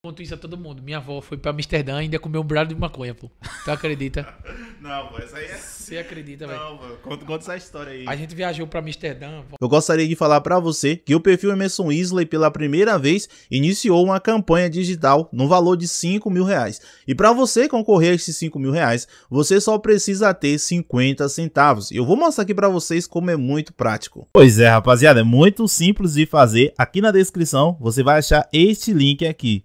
conto isso a todo mundo. Minha avó foi pra Amsterdã e ainda comeu um brado de maconha, pô. Tu acredita? Não, pô, essa aí é. Você acredita, velho? Não, pô, conta, conta, essa história aí. A gente viajou pra Amsterdã. Pô. Eu gostaria de falar pra você que o perfil Emerson Isley, pela primeira vez, iniciou uma campanha digital no valor de 5 mil reais. E pra você concorrer a esses 5 mil reais, você só precisa ter 50 centavos. E eu vou mostrar aqui pra vocês como é muito prático. Pois é, rapaziada, é muito simples de fazer. Aqui na descrição você vai achar este link aqui.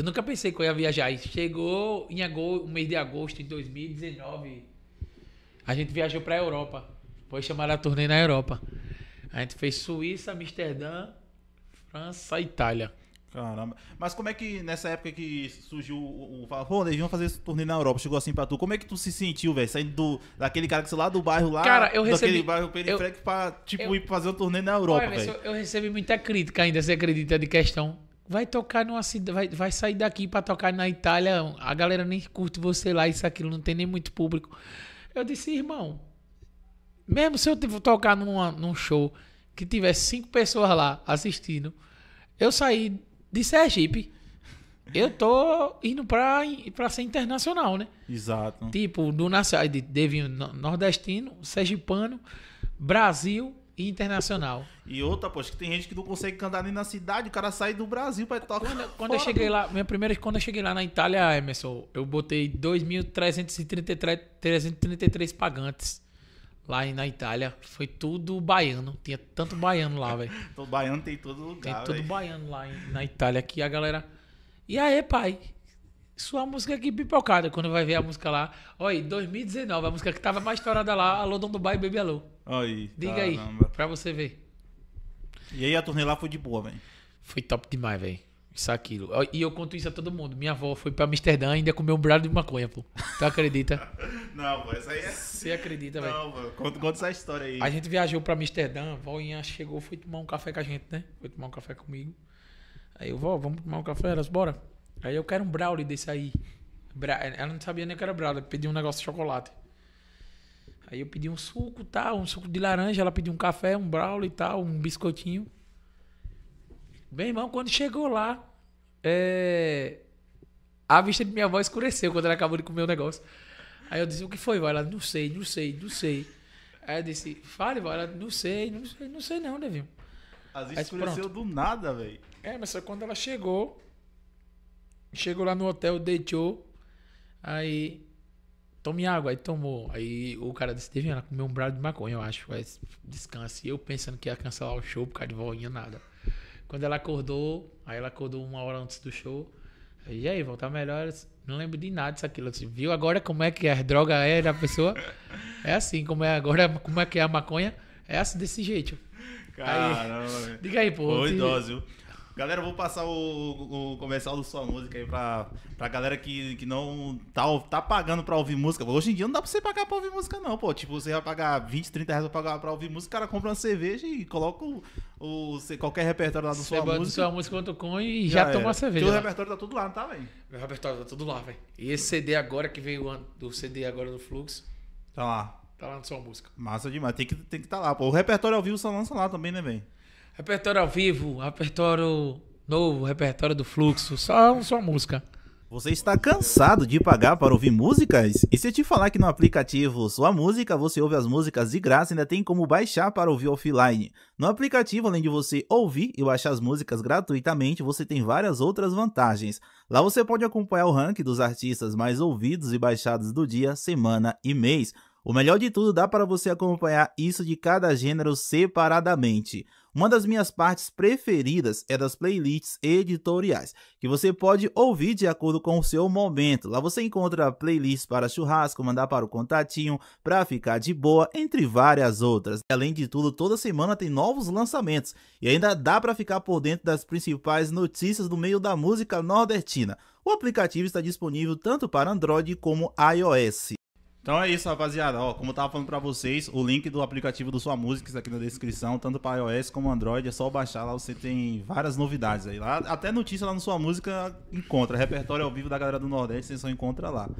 Eu nunca pensei que eu ia viajar. E chegou em agosto, mês de agosto de 2019. A gente viajou para a Europa. Foi chamar a turnê na Europa. A gente fez Suíça, Amsterdã, França, Itália. Caramba. Mas como é que nessa época que surgiu o, falou eles vão fazer esse turnê na Europa, chegou assim pra tu, como é que tu se sentiu, velho? Saindo do, daquele cara que sei lá do bairro lá, cara, eu recebi, daquele bairro periférico eu, pra, tipo, eu, ir fazer um turnê na Europa, velho. Eu, eu recebi muita crítica ainda, você acredita, de questão vai tocar numa cidade, vai, vai sair daqui para tocar na Itália, a galera nem curte você lá, isso, aquilo, não tem nem muito público. Eu disse, irmão, mesmo se eu tocar numa, num show que tivesse cinco pessoas lá assistindo, eu saí de Sergipe. Eu tô indo pra, pra ser internacional, né? Exato. Tipo, do Devinho nordestino, sergipano, Brasil, Internacional. E outra, poxa, que tem gente que não consegue cantar nem na cidade, o cara sai do Brasil para tocar. Quando, quando eu cheguei lá, minha primeira, quando eu cheguei lá na Itália, Emerson, eu botei 2.333 pagantes lá na Itália. Foi tudo baiano. Tinha tanto baiano lá, velho. baiano tem todo lugar. Tem todo baiano lá na Itália que a galera. E aí, pai? Sua música aqui pipocada. Quando vai ver a música lá. Olha, 2019, a música que tava mais estourada lá, Alô Dom Dubai, Baby Alô. Aí, Diga caramba. aí, pra você ver. E aí a turnê lá foi de boa, velho. Foi top demais, velho. Isso, aquilo. E eu conto isso a todo mundo. Minha avó foi pra Amsterdã e ainda comeu um brado de maconha, pô. Tu acredita? Não, pô, essa aí é. Você acredita, velho? Não, pô, conta, conta essa história aí. A gente viajou pra Amsterdã, a vóinha chegou, foi tomar um café com a gente, né? Foi tomar um café comigo. Aí eu, vó, vamos tomar um café, elas, bora. Aí eu quero um brownie desse aí. Bra... Ela não sabia nem o que era brownie, pediu um negócio de chocolate. Aí eu pedi um suco, tal, tá, um suco de laranja, ela pediu um café, um brownie e tal, um biscoitinho. bem irmão, quando chegou lá, é... a vista de minha avó escureceu quando ela acabou de comer o negócio. Aí eu disse, o que foi, vai? Ela, não sei, não sei, não sei. Aí eu disse, fale, vai? Ela, não sei, não sei, não sei não, Devinho. As vistas escureceu do nada, velho. É, mas só quando ela chegou, chegou lá no hotel, deitou, aí tome água. Aí tomou. Aí o cara disse, Devinha, ela comeu um brado de maconha, eu acho. Aí descanse. E eu pensando que ia cancelar o show por causa de voinha, nada. Quando ela acordou, aí ela acordou uma hora antes do show. E aí, voltar melhor? Não lembro de nada disso aquilo. Viu agora como é que a droga é da pessoa? É assim, como é agora, como é que é a maconha? É assim, desse jeito. Caramba. Aí, diga aí, pô. Foi dose, viu? Galera, eu vou passar o, o comercial do Sua Música aí pra, pra galera que, que não tá, tá pagando pra ouvir música. Hoje em dia não dá pra você pagar pra ouvir música, não, pô. Tipo, você vai pagar 20, 30 reais pra, pagar, pra ouvir música, o cara compra uma cerveja e coloca o, o qualquer repertório lá do Sua Música. Do sua música.com e já, já toma uma cerveja. Teu né? repertório tá tudo lá, não tá, velho? Meu repertório tá tudo lá, velho. E esse CD agora que veio do CD agora do Flux Tá lá. Tá lá no Sua Música. Massa demais. Tem que tem que tá lá, pô. O repertório ao vivo só lança lá também, né, velho? Repertório ao vivo, repertório novo, repertório do fluxo, só, sua música. Você está cansado de pagar para ouvir músicas? E se eu te falar que no aplicativo Sua Música você ouve as músicas de graça e ainda tem como baixar para ouvir offline? No aplicativo, além de você ouvir e baixar as músicas gratuitamente, você tem várias outras vantagens. Lá você pode acompanhar o ranking dos artistas mais ouvidos e baixados do dia, semana e mês. O melhor de tudo, dá para você acompanhar isso de cada gênero separadamente. Uma das minhas partes preferidas é das playlists editoriais, que você pode ouvir de acordo com o seu momento. Lá você encontra playlists para churrasco, mandar para o contatinho, para ficar de boa, entre várias outras. Além de tudo, toda semana tem novos lançamentos e ainda dá para ficar por dentro das principais notícias do meio da música nordestina. O aplicativo está disponível tanto para Android como iOS. Então é isso, rapaziada. Ó, como eu tava falando pra vocês, o link do aplicativo do Sua Música está aqui na descrição, tanto para iOS como Android. É só baixar lá, você tem várias novidades aí. Lá, até notícia lá no Sua Música encontra. Repertório ao vivo da galera do Nordeste, você só encontra lá.